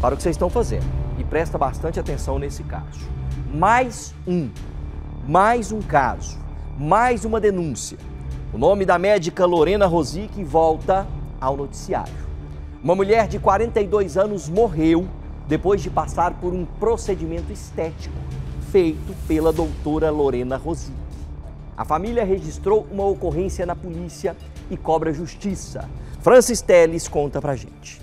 para o que vocês estão fazendo. E presta bastante atenção nesse caso. Mais um, mais um caso, mais uma denúncia. O nome da médica Lorena Rosic volta ao noticiário. Uma mulher de 42 anos morreu depois de passar por um procedimento estético feito pela doutora Lorena Rosic. A família registrou uma ocorrência na polícia e cobra justiça. Francis Teles conta pra gente.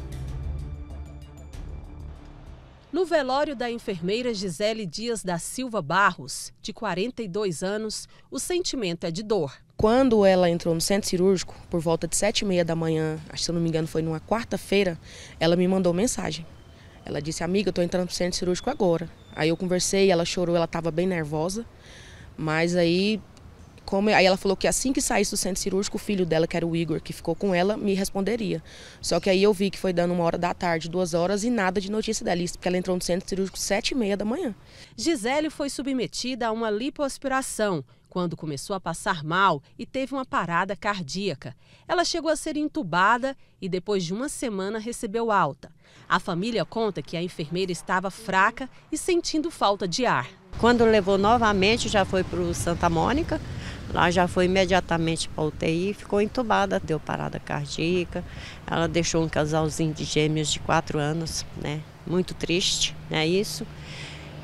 No velório da enfermeira Gisele Dias da Silva Barros, de 42 anos, o sentimento é de dor. Quando ela entrou no centro cirúrgico, por volta de 7 e meia da manhã, se eu não me engano foi numa quarta-feira, ela me mandou mensagem. Ela disse, amiga, eu estou entrando no centro cirúrgico agora. Aí eu conversei, ela chorou, ela estava bem nervosa, mas aí como, aí ela falou que assim que saísse do centro cirúrgico, o filho dela, que era o Igor, que ficou com ela, me responderia. Só que aí eu vi que foi dando uma hora da tarde, duas horas, e nada de notícia dela. lista porque ela entrou no centro cirúrgico sete e meia da manhã. Gisele foi submetida a uma lipoaspiração quando começou a passar mal e teve uma parada cardíaca. Ela chegou a ser entubada e depois de uma semana recebeu alta. A família conta que a enfermeira estava fraca e sentindo falta de ar. Quando levou novamente, já foi para o Santa Mônica Lá já foi imediatamente para UTI e ficou entubada, deu parada cardíaca. Ela deixou um casalzinho de gêmeos de quatro anos, né? Muito triste, é isso.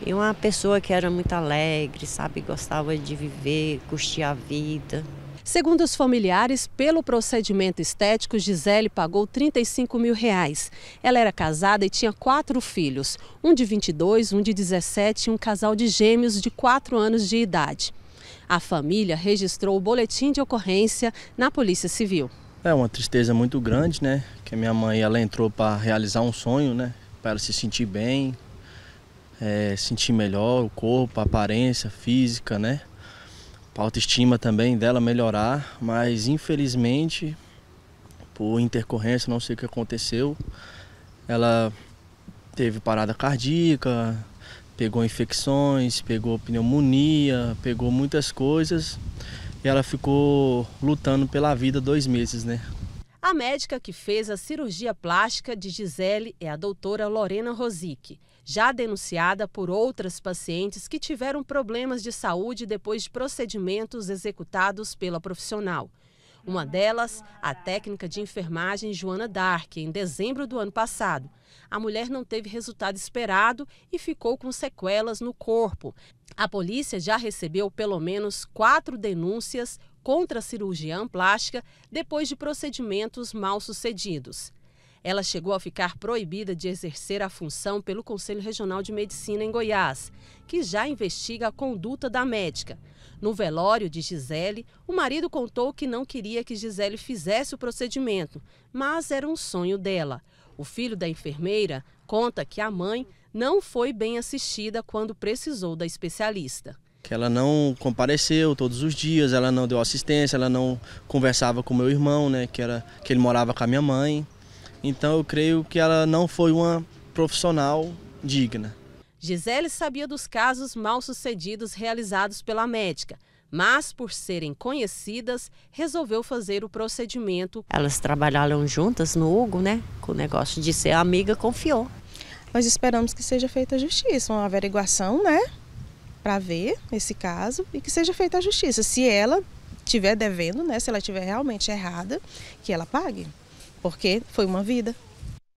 E uma pessoa que era muito alegre, sabe, gostava de viver, curtir a vida. Segundo os familiares, pelo procedimento estético, Gisele pagou 35 mil reais. Ela era casada e tinha quatro filhos, um de 22, um de 17 e um casal de gêmeos de 4 anos de idade. A família registrou o boletim de ocorrência na Polícia Civil. É uma tristeza muito grande, né? Que minha mãe ela entrou para realizar um sonho, né? Para ela se sentir bem, é, sentir melhor o corpo, a aparência física, né? A autoestima também dela melhorar, mas infelizmente, por intercorrência, não sei o que aconteceu, ela teve parada cardíaca, Pegou infecções, pegou pneumonia, pegou muitas coisas. E ela ficou lutando pela vida dois meses, né? A médica que fez a cirurgia plástica de Gisele é a doutora Lorena Rosic, já denunciada por outras pacientes que tiveram problemas de saúde depois de procedimentos executados pela profissional. Uma delas, a técnica de enfermagem Joana Dark, em dezembro do ano passado. A mulher não teve resultado esperado e ficou com sequelas no corpo. A polícia já recebeu pelo menos quatro denúncias contra a cirurgiã plástica depois de procedimentos mal sucedidos. Ela chegou a ficar proibida de exercer a função pelo Conselho Regional de Medicina em Goiás, que já investiga a conduta da médica. No velório de Gisele, o marido contou que não queria que Gisele fizesse o procedimento, mas era um sonho dela. O filho da enfermeira conta que a mãe não foi bem assistida quando precisou da especialista. Que ela não compareceu todos os dias, ela não deu assistência, ela não conversava com meu irmão, né, que, era, que ele morava com a minha mãe. Então eu creio que ela não foi uma profissional digna. Gisele sabia dos casos mal sucedidos realizados pela médica, mas por serem conhecidas, resolveu fazer o procedimento. Elas trabalharam juntas no Hugo, né? Com o negócio de ser amiga, confiou. Nós esperamos que seja feita a justiça, uma averiguação, né? Para ver esse caso e que seja feita a justiça. Se ela tiver devendo, né? Se ela tiver realmente errada, que ela pague. Porque foi uma vida.